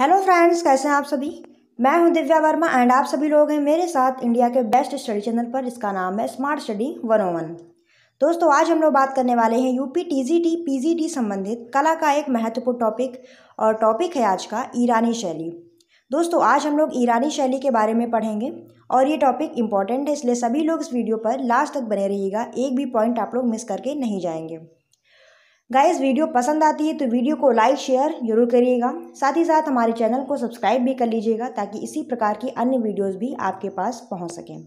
hello friends कैसे हैं आप सभी मैं हूं दिव्या वर्मा एंड आप सभी लोग हैं मेरे साथ इंडिया के बेस्ट स्टडी चैनल पर इसका नाम है स्मार्ट स्टडी वन वन दोस्तों आज हम लोग बात करने वाले हैं यूपी टीजीटी पीजीटी संबंधित कला का एक महत्वपूर्ण टॉपिक और टॉपिक है आज का ईरानी शैली दोस्तों आज हम लोग ईरानी शैली के बारे में पढ़ेंगे और ये टॉपिक इंपॉर्टेंट है इसलिए सभी लोग इस वीडियो पर लास्ट तक बने रहिएगा एक भी पॉइंट आप लोग मिस करके नहीं जाएंगे गाइस वीडियो पसंद आती है तो वीडियो को लाइक शेयर जरूर करिएगा साथ ही साथ हमारे चैनल को सब्सक्राइब भी कर लीजिएगा ताकि इसी प्रकार की अन्य वीडियोस भी आपके पास पहुंच सकें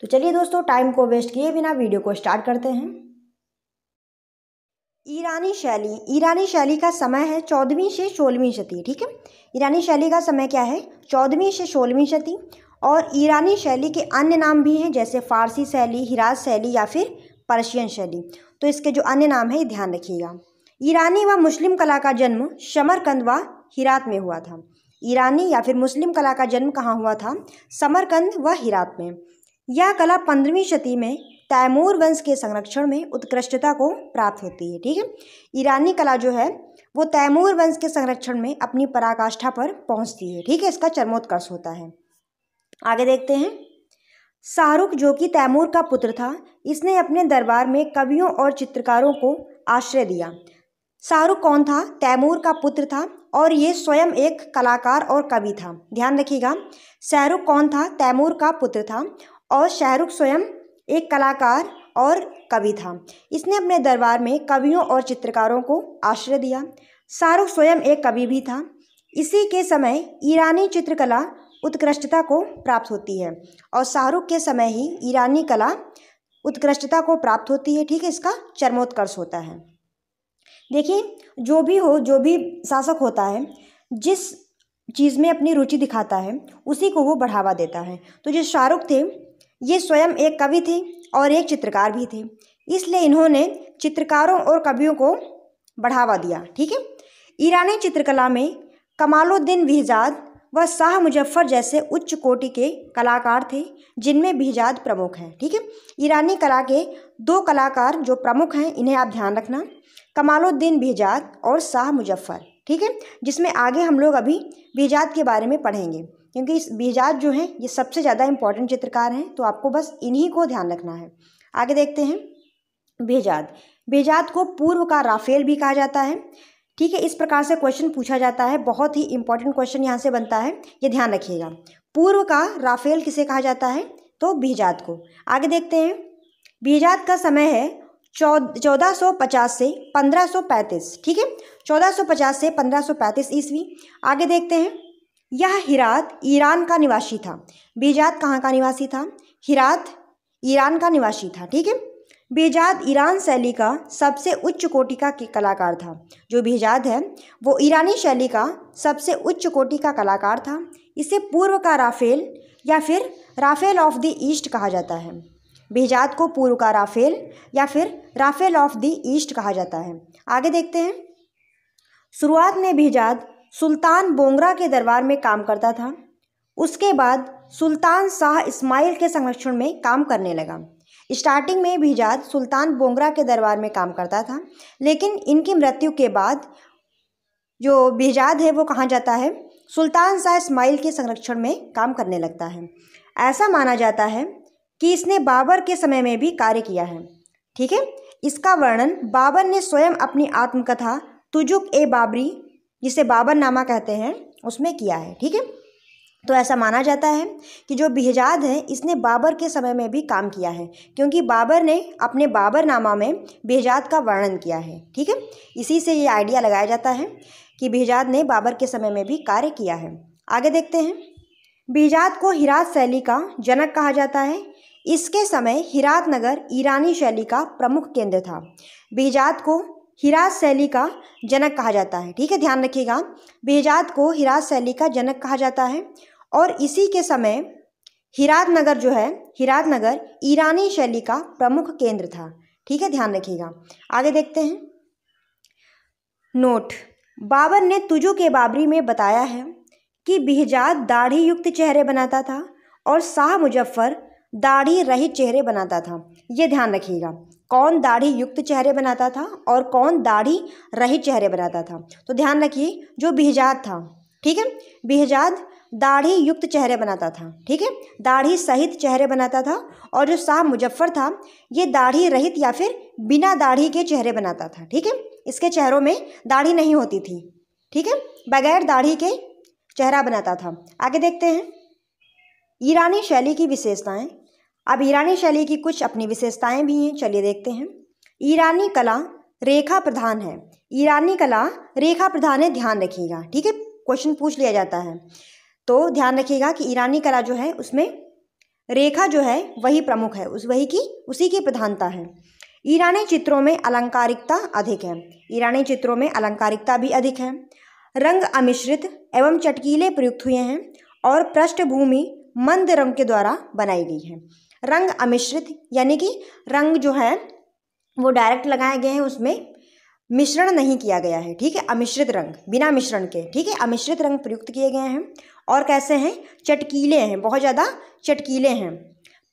तो चलिए दोस्तों टाइम को वेस्ट किए बिना वीडियो को स्टार्ट करते हैं ईरानी शैली ईरानी शैली का समय है चौदहवीं से सोलहवीं शती ठीक है ईरानी शैली का समय क्या है चौदहवीं से सोलहवीं शती और ईरानी शैली के अन्य नाम भी हैं जैसे फारसी शैली हिराज शैली या फिर पर्शियन शैली तो इसके जो अन्य नाम है ये ध्यान रखिएगा ईरानी व मुस्लिम कला का जन्म समरकंद व हिरात में हुआ था ईरानी या फिर मुस्लिम कला का जन्म कहाँ हुआ था समरकंद व हिरात में यह कला पंद्रहवीं शती में तैमूर वंश के संरक्षण में उत्कृष्टता को प्राप्त होती है ठीक है ईरानी कला जो है वो तैमूर वंश के संरक्षण में अपनी पराकाष्ठा पर पहुंचती है ठीक है इसका चरमोत्कर्ष होता है आगे देखते हैं शाहरुख जो कि तैमूर का पुत्र था इसने अपने दरबार में कवियों और चित्रकारों को आश्रय दिया शाहरुख कौन था तैमूर का पुत्र था और ये स्वयं एक कलाकार और कवि था ध्यान रखिएगा शाहरुख कौन था तैमूर का पुत्र था और शाहरुख स्वयं एक कलाकार और कवि था इसने अपने दरबार में कवियों और चित्रकारों को आश्रय दिया शाहरुख स्वयं एक कवि भी था इसी के समय ईरानी चित्रकला उत्कृष्टता को प्राप्त होती है और शाहरुख के समय ही ईरानी कला उत्कृष्टता को प्राप्त होती है ठीक है इसका चरमोत्कर्ष होता है देखिए जो भी हो जो भी शासक होता है जिस चीज़ में अपनी रुचि दिखाता है उसी को वो बढ़ावा देता है तो जो शाहरुख थे ये स्वयं एक कवि थे और एक चित्रकार भी थे इसलिए इन्होंने चित्रकारों और कवियों को बढ़ावा दिया ठीक है ईरानी चित्रकला में कमालुद्दीन विहजाद वह शाह मुजफ्फ़र जैसे उच्च कोटि के कलाकार थे जिनमें बीजाद प्रमुख हैं ठीक है ईरानी कला के दो कलाकार जो प्रमुख हैं इन्हें आप ध्यान रखना कमालुद्दीन बीजाद और शाह मुजफ्फ़र ठीक है जिसमें आगे हम लोग अभी बीजाद के बारे में पढ़ेंगे क्योंकि इस बीजाद जो हैं ये सबसे ज़्यादा इम्पॉर्टेंट चित्रकार हैं तो आपको बस इन्हीं को ध्यान रखना है आगे देखते हैं बेजाद बेजाद को पूर्व का राफेल भी कहा जाता है ठीक है इस प्रकार से क्वेश्चन पूछा जाता है बहुत ही इंपॉर्टेंट क्वेश्चन यहाँ से बनता है ये ध्यान रखिएगा पूर्व का राफेल किसे कहा जाता है तो बीजात को आगे देखते हैं बीजात का समय है चौदह सौ पचास से पंद्रह सौ पैंतीस ठीक है चौदह सौ पचास से पंद्रह सौ पैंतीस ईस्वी आगे देखते हैं यह हिरात ईरान का निवासी था बीजात कहाँ का निवासी था हिरात ईरान का निवासी था ठीक है बेजाद ईरान शैली का सबसे उच्च कोटि का कलाकार था जो बेजाद है वो ईरानी शैली का सबसे उच्च कोटि का कलाकार था इसे पूर्व का राफेल या फिर राफेल ऑफ द ईस्ट कहा जाता है बेजाद को पूर्व का राफेल या फिर राफेल ऑफ द ईस्ट कहा जाता है आगे देखते हैं शुरुआत में बेजाद सुल्तान बोंगरा के दरबार में काम करता था उसके बाद सुल्तान शाह इस्माइल के संरक्षण में काम करने लगा स्टार्टिंग में भिजाद सुल्तान बोंगरा के दरबार में काम करता था लेकिन इनकी मृत्यु के बाद जो भिजाद है वो कहाँ जाता है सुल्तान शाह इस्माइल के संरक्षण में काम करने लगता है ऐसा माना जाता है कि इसने बाबर के समय में भी कार्य किया है ठीक है इसका वर्णन बाबर ने स्वयं अपनी आत्मकथा तुजुक ए बाबरी जिसे बाबर नामा कहते हैं उसमें किया है ठीक है तो ऐसा माना जाता है कि जो बिहजाद है इसने बाबर के समय में भी काम किया है क्योंकि बाबर ने अपने बाबर नामा में बेहजाद का वर्णन किया है ठीक है इसी से ये आइडिया लगाया जाता है कि बिहजाद ने बाबर के समय में भी कार्य किया है आगे देखते हैं बिहजाद को हिरात शैली का जनक कहा जाता है इसके समय हिरात नगर ईरानी शैली का प्रमुख केंद्र था बिहजाद को हिरात शैली का जनक कहा जाता है ठीक है ध्यान रखिएगा बेहजाद को हिरात शैली का जनक कहा जाता है और इसी के समय हिरात नगर जो है हिरात नगर ईरानी शैली का प्रमुख केंद्र था ठीक है ध्यान रखिएगा आगे देखते हैं नोट बाबर ने तुजु के बाबरी में बताया है कि बिहजाद दाढ़ी युक्त चेहरे बनाता था और शाह मुजफ्फर दाढ़ी रहित चेहरे बनाता था ये ध्यान रखिएगा कौन दाढ़ी युक्त चेहरे बनाता था और कौन दाढ़ी रहित चेहरे बनाता था तो ध्यान रखिए जो बिहजाद था ठीक है बिहजाद दाढ़ी युक्त चेहरे बनाता था ठीक है दाढ़ी सहित चेहरे बनाता था और जो शाह मुजफ्फ़र था ये दाढ़ी रहित या फिर बिना दाढ़ी के चेहरे बनाता था ठीक है इसके चेहरों में दाढ़ी नहीं होती थी ठीक है बगैर दाढ़ी के चेहरा बनाता था आगे देखते हैं ईरानी शैली की विशेषताएँ अब ईरानी शैली की कुछ अपनी विशेषताएँ भी हैं चलिए देखते हैं ईरानी कला रेखा प्रधान है ईरानी कला रेखा प्रधान है ध्यान रखिएगा ठीक है क्वेश्चन पूछ लिया जाता है तो ध्यान रखिएगा कि ईरानी कला जो है उसमें रेखा जो है वही प्रमुख है उस वही की उसी की प्रधानता है ईरानी चित्रों में अलंकारिकता अधिक है ईरानी चित्रों में अलंकारिकता भी अधिक है रंग अमिश्रित एवं चटकीले प्रयुक्त हुए हैं और पृष्ठभूमि मंद रंग के द्वारा बनाई गई है रंग अमिश्रित यानी कि रंग जो है वो डायरेक्ट लगाए गए हैं उसमें मिश्रण नहीं किया गया है ठीक है अमिश्रित रंग बिना मिश्रण के ठीक है अमिश्रित रंग प्रयुक्त किए गए हैं और कैसे हैं चटकीले हैं बहुत ज़्यादा चटकीले हैं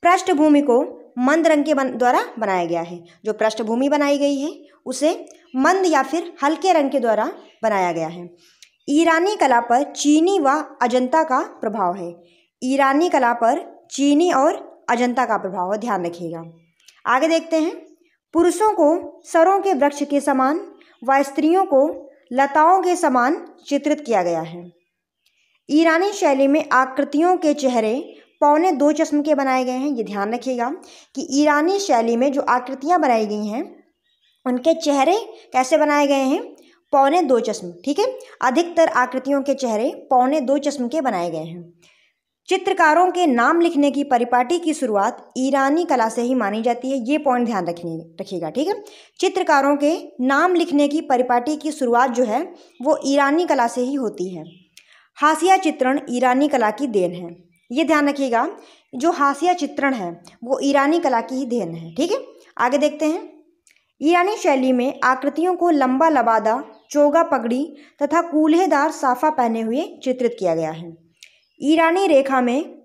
पृष्ठभूमि को मंद रंग के बन, द्वारा बनाया गया है जो पृष्ठभूमि बनाई गई है उसे मंद या फिर हल्के रंग के द्वारा बनाया गया है ईरानी कला पर चीनी व अजंता का प्रभाव है ईरानी कला पर चीनी और अजंता का प्रभाव ध्यान रखिएगा आगे देखते हैं पुरुषों को सरों के वृक्ष के समान व स्त्रियों को लताओं के समान चित्रित किया गया है ईरानी शैली में आकृतियों के चेहरे पौने दो चश्म के बनाए गए हैं ये ध्यान रखिएगा कि ईरानी शैली में जो आकृतियाँ बनाई गई हैं उनके चेहरे कैसे बनाए गए हैं पौने दो चश्म ठीक है अधिकतर आकृतियों के चेहरे पौने दो चश्म के बनाए गए हैं चित्रकारों के नाम लिखने की परिपाटी की शुरुआत ईरानी कला से ही मानी जाती है ये पॉइंट ध्यान रखने रखिएगा ठीक है चित्रकारों के नाम लिखने की परिपाटी की शुरुआत जो है वो ईरानी कला से ही होती है हाशिया चित्रण ईरानी कला की देन है ये ध्यान रखिएगा जो हाशिया चित्रण है वो ईरानी कला की ही देन है ठीक है आगे देखते हैं ईरानी शैली में आकृतियों को लंबा लबादा चोगा पगड़ी तथा कूल्हेदार साफा पहने हुए चित्रित किया गया है ईरानी रेखा में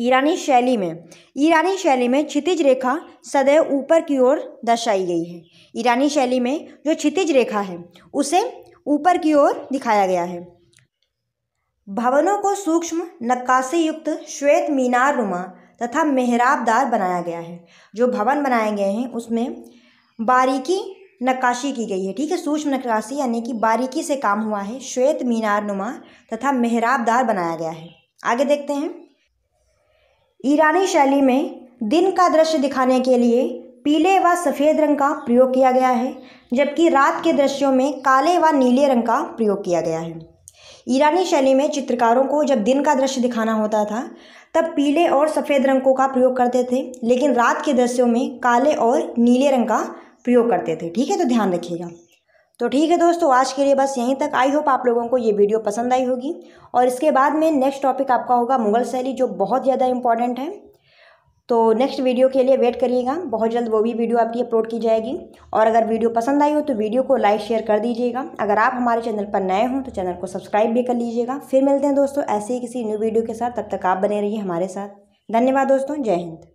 ईरानी शैली में ईरानी शैली में क्षितिज रेखा सदैव ऊपर की ओर दर्शाई गई है ईरानी शैली में जो क्षितिज रेखा है उसे ऊपर की ओर दिखाया गया है भवनों को सूक्ष्म नक्काशी युक्त श्वेत मीनार नुमा तथा मेहराबदार बनाया गया है जो भवन बनाए गए हैं उसमें बारीकी नक्काशी की गई है ठीक है सूक्ष्म नक्काशी यानी कि बारीकी से काम हुआ है श्वेत मीनार नुमा तथा मेहराबदार बनाया गया है आगे देखते हैं ईरानी शैली में दिन का दृश्य दिखाने के लिए पीले व सफ़ेद रंग का प्रयोग किया गया है जबकि रात के दृश्यों में काले व नीले रंग का प्रयोग किया गया है ईरानी शैली में चित्रकारों को जब दिन का दृश्य दिखाना होता था तब पीले और सफ़ेद रंगों का प्रयोग करते थे लेकिन रात के दृश्यों में काले और नीले रंग का प्रयोग करते थे ठीक है तो ध्यान रखिएगा तो ठीक है दोस्तों आज के लिए बस यहीं तक आई होप आप लोगों को ये वीडियो पसंद आई होगी और इसके बाद में नेक्स्ट टॉपिक आपका होगा मुगल शैली जो बहुत ज़्यादा इंपॉर्टेंट है तो नेक्स्ट वीडियो के लिए वेट करिएगा बहुत जल्द वो भी वीडियो आपकी अपलोड की जाएगी और अगर वीडियो पसंद आई हो तो वीडियो को लाइक शेयर कर दीजिएगा अगर आप हमारे चैनल पर नए हों तो चैनल को सब्सक्राइब भी कर लीजिएगा फिर मिलते हैं दोस्तों ऐसे ही किसी न्यू वीडियो के साथ तब तक आप बने रहिए हमारे साथ धन्यवाद दोस्तों जय हिंद